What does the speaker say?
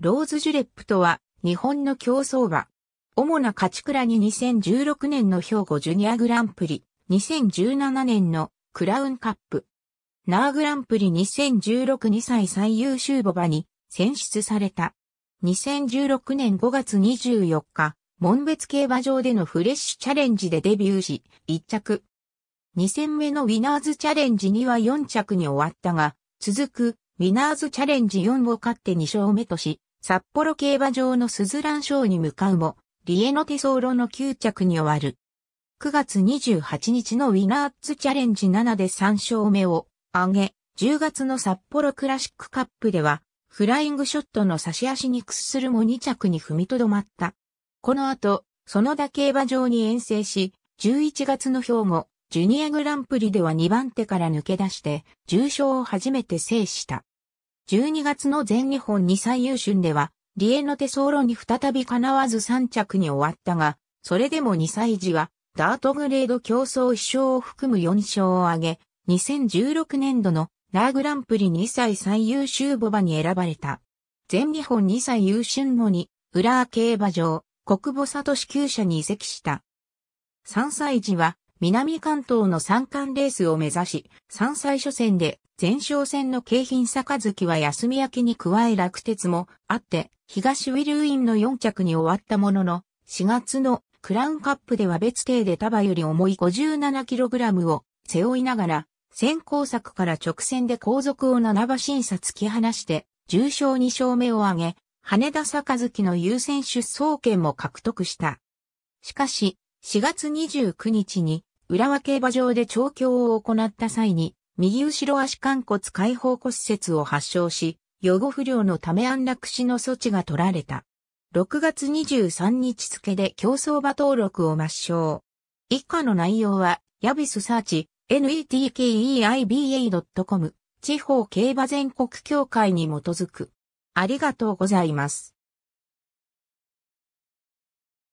ローズジュレップとは、日本の競争馬。主な勝ち倉に2016年の兵庫ジュニアグランプリ、2017年のクラウンカップ。ナーグランプリ20162歳最優秀母馬に選出された。2016年5月24日、門別競馬場でのフレッシュチャレンジでデビューし、1着。2戦目のウィナーズチャレンジには4着に終わったが、続くウィナーズチャレンジ4を勝って2勝目とし、札幌競馬場のスズラン賞に向かうも、リエノテソーロの9着に終わる。9月28日のウィナーズチャレンジ7で3勝目を挙げ、10月の札幌クラシックカップでは、フライングショットの差し足に屈するも2着に踏みとどまった。この後、その競馬場に遠征し、11月の兵庫、ジュニアグランプリでは2番手から抜け出して、重賞を初めて制した。12月の全日本2歳優春では、リエの手ソーロに再び叶わず3着に終わったが、それでも2歳児は、ダートグレード競争1勝を含む4勝を挙げ、2016年度のラーグランプリ2歳最優秀母馬に選ばれた。全日本2歳優春後に、浦和競馬場、国母里支給者に移籍した。3歳児は、南関東の三冠レースを目指し、3歳初戦で前哨戦の京浜月は休み明けに加え落鉄もあって、東ウィルウィンの4着に終わったものの、4月のクラウンカップでは別艇で束より重い 57kg を背負いながら、先行策から直線で後続を7馬審査突き放して、重賞2勝目を挙げ、羽田坂月の優先出走権も獲得した。しかし、4月29日に、浦和競馬場で調教を行った際に、右後ろ足関骨解放骨折を発症し、予後不良のため安楽死の措置が取られた。6月23日付で競争馬登録を抹消。以下の内容は、ヤビスサーチ、netkeiba.com、地方競馬全国協会に基づく。ありがとうございます。